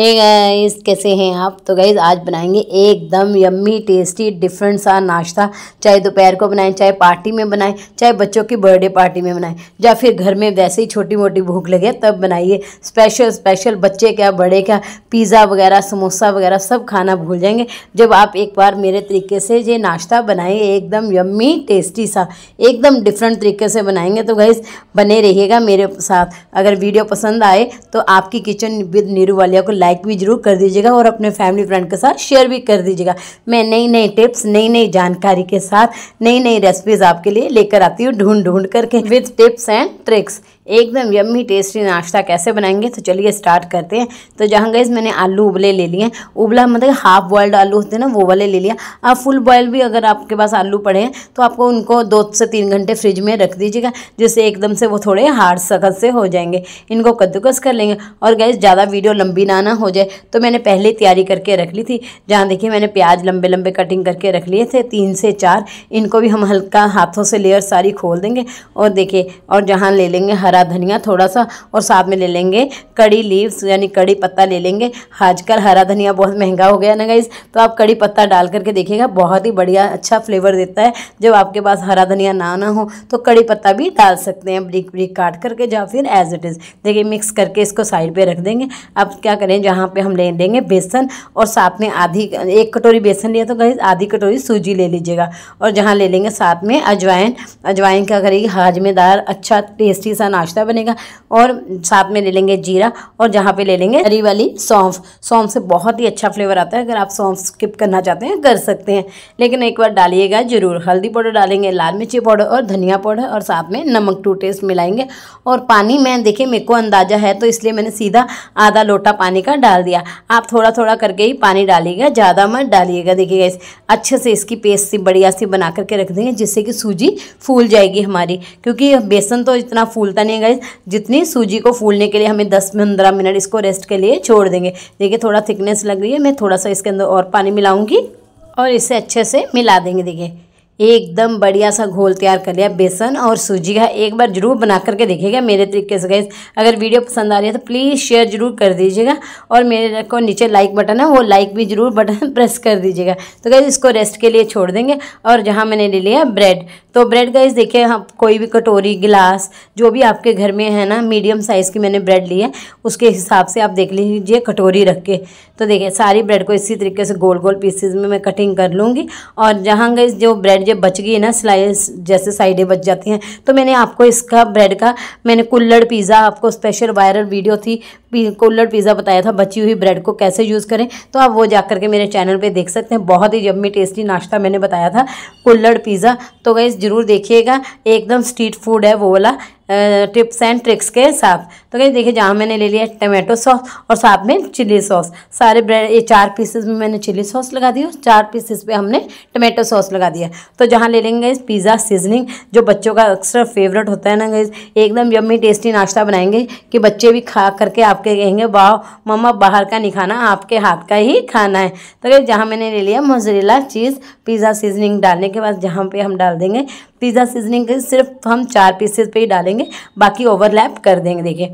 एक इस कैसे हैं आप तो गाइस आज बनाएंगे एकदम यम्मी टेस्टी डिफरेंट सा नाश्ता चाहे दोपहर को बनाएं चाहे पार्टी में बनाएं चाहे बच्चों की बर्थडे पार्टी में बनाएं या फिर घर में वैसे ही छोटी मोटी भूख लगे तब बनाइए स्पेशल स्पेशल बच्चे क्या बड़े क्या पिज़्ज़ा वगैरह समोसा वगैरह सब खाना भूल जाएंगे जब आप एक बार मेरे तरीके से ये नाश्ता बनाएँ एकदम यम्मी टेस्टी सा एकदम डिफरेंट तरीके से बनाएंगे तो गाइस बने रहिएगा मेरे साथ अगर वीडियो पसंद आए तो आपकी किचन विद नीरू वालिया को लाइक लाइक भी ज़रूर कर दीजिएगा और अपने फैमिली फ्रेंड के साथ शेयर भी कर दीजिएगा मैं नई नई टिप्स नई नई जानकारी के साथ नई नई रेसिपीज़ आपके लिए लेकर आती हूँ ढूंढ ढूंढ करके विद टिप्स एंड ट्रिक्स एकदम यम्मी टेस्टी नाश्ता कैसे बनाएंगे तो चलिए स्टार्ट करते हैं तो जहाँ गए मैंने आलू उबले ले लिए उबला मतलब हाफ बॉयल्ड आलू होते हैं ना वो वाले ले लिया आप फुल बॉयल भी अगर आपके पास आलू पड़े हैं तो आपको उनको दो से तीन घंटे फ्रिज में रख दीजिएगा जिससे एकदम से वो थोड़े हार्ड सख्त से हो जाएंगे इनको कद्दूकस कर लेंगे और गए ज़्यादा वीडियो लंबी ना ना हो जाए तो मैंने पहले तैयारी करके रख ली थी जहाँ देखिए मैंने प्याज लंबे लंबे कटिंग करके रख लिए थे तीन से चार इनको भी हम हल्का हाथों से लेयर सारी खोल देंगे और देखिए और जहाँ ले लेंगे हरा हरा धनिया थोड़ा सा और साथ में ले लेंगे कड़ी लीव्स यानी कड़ी पत्ता ले लेंगे आजकल हरा धनिया बहुत महंगा हो गया ना गाइज तो आप कड़ी पत्ता डाल करके देखिएगा बहुत ही बढ़िया अच्छा फ्लेवर देता है जब आपके पास हरा धनिया ना ना हो तो कड़ी पत्ता भी डाल सकते हैं ब्रिक ब्रिक काट करके या फिर एज इट इज़ देखिए मिक्स करके इसको साइड पर रख देंगे अब क्या करें जहाँ पे हम ले लेंगे बेसन और साथ में आधी एक कटोरी बेसन लिया तो गई आधी कटोरी सूजी ले लीजिएगा और जहाँ ले लेंगे साथ में अजवाइन अजवाइन क्या करेगी हाजमेदार अच्छा टेस्टी सा नाश्ता नाश्ता बनेगा और साथ में ले लेंगे जीरा और जहाँ पे ले लेंगे हरी वाली सौंफ सौंफ से बहुत ही अच्छा फ्लेवर आता है अगर आप सौंफ स्किप करना चाहते हैं कर सकते हैं लेकिन एक बार डालिएगा ज़रूर हल्दी पाउडर डालेंगे लाल मिर्ची पाउडर और धनिया पाउडर और साथ में नमक टू टेस्ट मिलाएंगे और पानी मैं देखिए मेरे को अंदाज़ा है तो इसलिए मैंने सीधा आधा लोटा पानी का डाल दिया आप थोड़ा थोड़ा करके ही पानी डालिएगा ज़्यादा मत डालिएगा देखिएगा इस अच्छे से इसकी पेस्ट सी बढ़िया सी बना करके रख देंगे जिससे कि सूजी फूल जाएगी हमारी क्योंकि बेसन तो इतना फूलता नहीं हैं गाइज जितनी सूजी को फूलने के लिए हमें दस पंद्रह मिनट इसको रेस्ट के लिए छोड़ देंगे देखिए थोड़ा थिकनेस लग रही है मैं थोड़ा सा इसके अंदर और पानी मिलाऊँगी और इसे अच्छे से मिला देंगे देखिए एकदम बढ़िया सा घोल तैयार कर लिया बेसन और सूजी का एक बार ज़रूर बना करके देखिएगा मेरे तरीके से गैस अगर वीडियो पसंद आ रही है तो प्लीज़ शेयर ज़रूर कर दीजिएगा और मेरे को नीचे लाइक बटन है वो लाइक भी ज़रूर बटन प्रेस कर दीजिएगा तो गैस इसको रेस्ट के लिए छोड़ देंगे और जहाँ मैंने ले लिया ब्रेड तो ब्रेड गैस देखिए हम कोई भी कटोरी गिलास जो भी आपके घर में है ना मीडियम साइज़ की मैंने ब्रेड ली है उसके हिसाब से आप देख लीजिए कटोरी रख के तो देखिए सारी ब्रेड को इसी तरीके से गोल गोल पीसेज में मैं कटिंग कर लूँगी और जहाँ गई जो ब्रेड चीज़ें बच गई है ना सिलाई जैसे साइडें बच जाती हैं तो मैंने आपको इसका ब्रेड का मैंने कुल्लड़ पिज़्ज़ा आपको स्पेशल वायरल वीडियो थी कोल्लर पिज़्ज़ा बताया था बची हुई ब्रेड को कैसे यूज़ करें तो आप वो जा करके मेरे चैनल पे देख सकते हैं बहुत ही जम्मी टेस्टी नाश्ता मैंने बताया था कोल्लड़ पिज़्ज़ा तो गई ज़रूर देखिएगा एकदम स्ट्रीट फूड है वो वाला टिप्स एंड ट्रिक्स के साथ तो कहीं देखिए जहाँ मैंने ले लिया टमाटो सॉस और साथ में चिली सॉस सारे ब्रेड ये चार पीसेस में मैंने चिली सॉस लगा दी और चार पीसेस पे हमने टमाटो सॉस लगा दिया तो जहाँ ले लेंगे पिज़्ज़ा सीजनिंग जो बच्चों का अक्सर फेवरेट होता है ना गई एकदम यम्मी टेस्टी नाश्ता बनाएंगे कि बच्चे भी खा करके आप आपके कहेंगे वाह मम्मा बाहर का नहीं खाना आपके हाथ का ही खाना है तो जहाँ मैंने ले लिया मोजरेला चीज़ पिज़्ज़ा सीजनिंग डालने के बाद जहाँ पे हम डाल देंगे पिज़्ज़ा सीजनिंग सिर्फ हम चार पीसेस पे ही डालेंगे बाकी ओवरलैप कर देंगे देखिए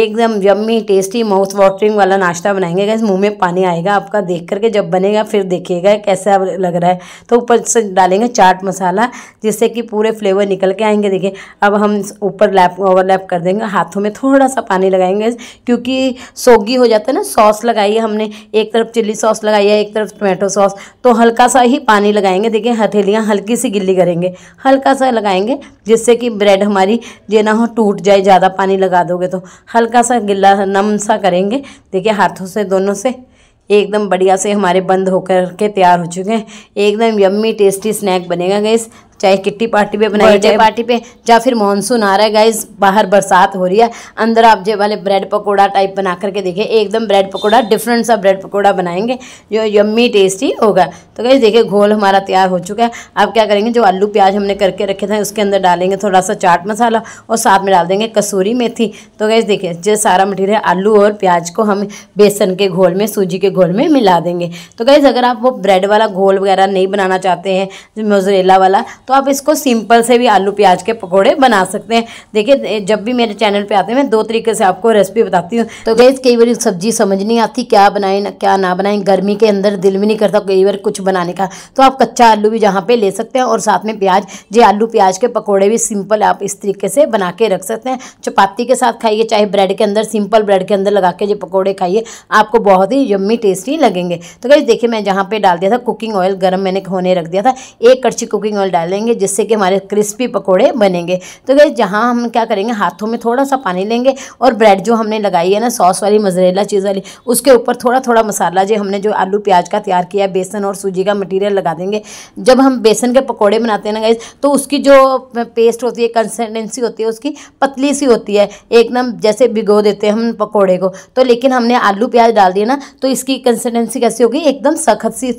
एकदम यम्मी टेस्टी माउथ वाटरिंग वाला नाश्ता बनाएंगे गैस मुंह में पानी आएगा आपका देख करके जब बनेगा फिर देखिएगा कैसा लग रहा है तो ऊपर से डालेंगे चाट मसाला जिससे कि पूरे फ्लेवर निकल के आएंगे देखिए अब हम ऊपर लैप ओवरलैप कर देंगे हाथों में थोड़ा सा पानी लगाएंगे क्योंकि सोगी हो जाता है ना सॉस लगाई है हमने एक तरफ चिल्ली सॉस लगाई है एक तरफ टोमेटो सॉस तो हल्का सा ही पानी लगाएंगे देखिए हथेलियाँ हल्की सी गिल्ली करेंगे हल्का सा लगाएंगे जिससे कि ब्रेड हमारी जो ना हो टूट जाए ज़्यादा पानी लगा दोगे तो हल्का सा गिला नम सा करेंगे देखिए हाथों से दोनों से एकदम बढ़िया से हमारे बंद होकर के तैयार हो चुके हैं एकदम यम्मी टेस्टी स्नैक बनेगा गैस चाहे किट्टी पार्टी पे बनाई जाए पार्टी पे या फिर मानसून आ रहा है गाइज बाहर बरसात हो रही है अंदर आप जो वाले ब्रेड पकौड़ा टाइप बना करके देखिए एकदम ब्रेड पकौड़ा डिफरेंट सा ब्रेड पकौड़ा बनाएंगे जो यम्मी टेस्टी होगा तो गाइज देखिए घोल हमारा तैयार हो चुका है आप क्या करेंगे जो आलू प्याज हमने करके रखे थे उसके अंदर डालेंगे थोड़ा सा चाट मसाला और साथ में डाल देंगे कसूरी मेथी तो गाइज देखिए जो सारा मटीरियल आलू और प्याज को हम बेसन के घोल में सूजी के घोल में मिला देंगे तो गाइज अगर आप वो ब्रेड वाला घोल वगैरह नहीं बनाना चाहते हैं मोजरेला वाला तो तो आप इसको सिंपल से भी आलू प्याज के पकौड़े बना सकते हैं देखिए जब भी मेरे चैनल पर आते हैं मैं दो तरीके से आपको रेसिपी बताती हूँ तो गैस कई बार सब्जी समझ नहीं आती क्या बनाए ना क्या ना बनाए गर्मी के अंदर दिल भी नहीं करता कई बार कुछ बनाने का तो आप कच्चा आलू भी जहाँ पे ले सकते हैं और साथ में प्याज ये आलू प्याज के पकौड़े भी सिंपल आप इस तरीके से बना के रख सकते हैं चपाती के साथ खाइए चाहे ब्रेड के अंदर सिंपल ब्रेड के अंदर लगा के जो पकौड़े खाइए आपको बहुत ही यम्मी टेस्टी लगेंगे तो गई देखिए मैं जहाँ पर डाल दिया था कुकिंग ऑयल गर्म मैंने होने रख दिया था एक कड़छी कुकिंग ऑयल डाल डालेंगे जिससे कि हमारे क्रिस्पी पकोड़े बनेंगे तो गए जहाँ हम क्या करेंगे हाथों में थोड़ा सा पानी लेंगे और ब्रेड जो हमने लगाई है ना सॉस वाली मजरेला चीज़ वाली उसके ऊपर थोड़ा थोड़ा मसाला जो हमने जो आलू प्याज का तैयार किया बेसन और सूजी का मटीरियल लगा देंगे जब हम बेसन के पकौड़े बनाते हैं ना गाइज तो उसकी जो पेस्ट होती है कंसिस्टेंसी होती है उसकी पतली सी होती है एकदम जैसे भिगो देते हैं हम पकौड़े को तो लेकिन हमने आलू प्याज डाल दिया ना तो इसकी कंसिस्टेंसी कैसी होगी एकदम सख्त सी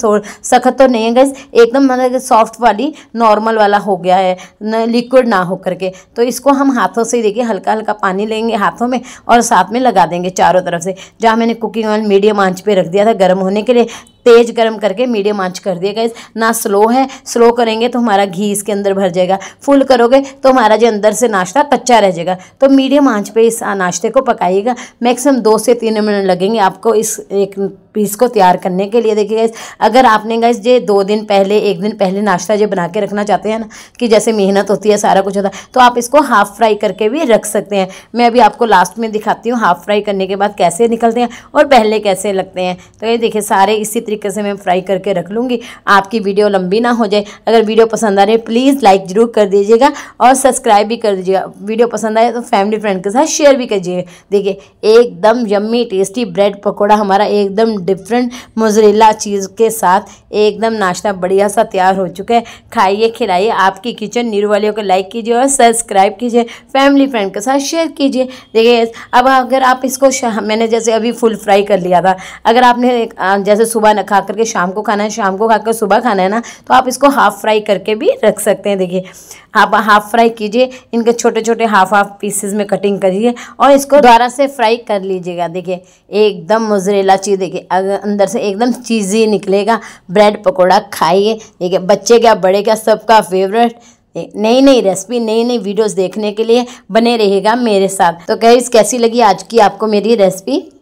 सख्त तो नहीं है गैस एकदम मतलब सॉफ्ट वाली नॉर्मल नॉर्मल वाला हो गया है न लिक्विड ना हो करके तो इसको हम हाथों से देखिए हल्का हल्का पानी लेंगे हाथों में और साथ में लगा देंगे चारों तरफ से जहाँ मैंने कुकिंग ऑयल मीडियम आंच पे रख दिया था गर्म होने के लिए तेज़ गर्म करके मीडियम आंच कर दिए गए ना स्लो है स्लो करेंगे तो हमारा घी इसके अंदर भर जाएगा फुल करोगे तो हमारा जो अंदर से नाश्ता कच्चा रह जाएगा तो मीडियम आंच पे इस नाश्ते को पकाइएगा मैक्सिमम दो से तीन मिनट लगेंगे आपको इस एक पीस को तैयार करने के लिए देखिए गैस अगर आपने गैस जो दो दिन पहले एक दिन पहले नाश्ता जो बना के रखना चाहते हैं ना कि जैसे मेहनत होती है सारा कुछ होता है तो आप इसको हाफ़ फ्राई करके भी रख सकते हैं मैं अभी आपको लास्ट में दिखाती हूँ हाफ़ फ्राई करने के बाद कैसे निकलते हैं और पहले कैसे लगते हैं तो ये देखिए सारे इसी तरीके से मैं फ्राई करके रख लूँगी आपकी वीडियो लंबी ना हो जाए अगर वीडियो पसंद आ रही है प्लीज़ लाइक ज़रूर कर दीजिएगा और सब्सक्राइब भी कर दीजिएगा वीडियो पसंद आए तो फैमिली फ्रेंड के साथ शेयर भी कीजिए देखिए एकदम यम्मी टेस्टी ब्रेड पकौड़ा हमारा एकदम डिफरेंट मोजरेला चीज़ के साथ एकदम नाश्ता बढ़िया सा तैयार हो चुका है खाइए खिलाइए आपकी किचन नीरू वालियों को लाइक कीजिए और सब्सक्राइब कीजिए फैमिली फ्रेंड के साथ शेयर कीजिए देखिए अब अगर आप इसको मैंने जैसे अभी फुल फ्राई कर लिया था अगर आपने जैसे सुबह खा करके शाम को खाना है शाम को खा कर सुबह खाना है ना तो आप इसको हाफ़ फ्राई करके भी रख सकते हैं देखिए आप हाफ़ फ्राई कीजिए इनके छोटे छोटे हाफ हाफ पीसेस में कटिंग करिए और इसको दोबारा से फ्राई कर लीजिएगा देखिए एकदम मोजरेला चीज़ देखिए अंदर से एकदम चीज़ी निकलेगा ब्रेड पकौड़ा खाइए देखिए बच्चे क्या बड़े क्या सबका फेवरेट नई नई रेसिपी नई नई वीडियोस देखने के लिए बने रहेगा मेरे साथ तो कहीं कैसी लगी आज की आपको मेरी रेसिपी